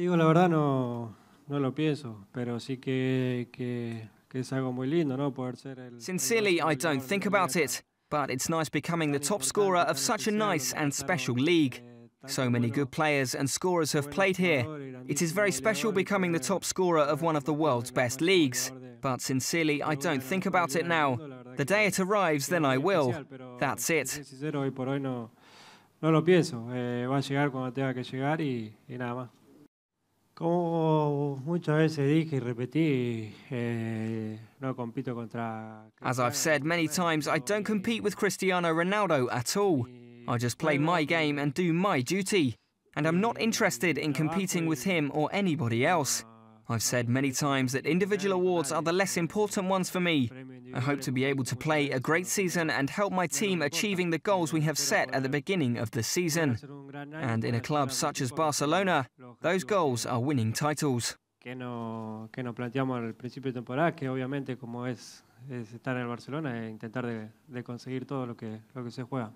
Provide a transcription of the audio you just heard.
Te digo, la verdad no, no lo pienso, pero sí que, que, que es algo muy lindo, ¿no? Poder ser el, Sincerely, I don't think about it, but it's nice becoming the top scorer of such a nice and special league. So many good players and scorers have played here. It is very special becoming the top scorer of one of the world's best leagues. But sincerely, I don't think about it now. The day it arrives, then I will. That's it. No lo pienso. Eh, va a llegar cuando tenga que llegar y nada más. Como muchas veces dije y repetí, eh, no compito contra. As I've said many times, I don't compete with Cristiano Ronaldo at all. I just play my game and do my duty, and I'm not interested in competing with him or anybody else. I've said many times that individual awards are the less important ones for me. I hope to be able to play a great season and help my team achieving the goals we have set at the beginning of the season. And in a club such as Barcelona, Those goals are winning titles. Que, no, que nos planteamos al principio de temporada, que obviamente como es, estar en el Barcelona, es intentar de, de conseguir todo lo que, lo que se juega.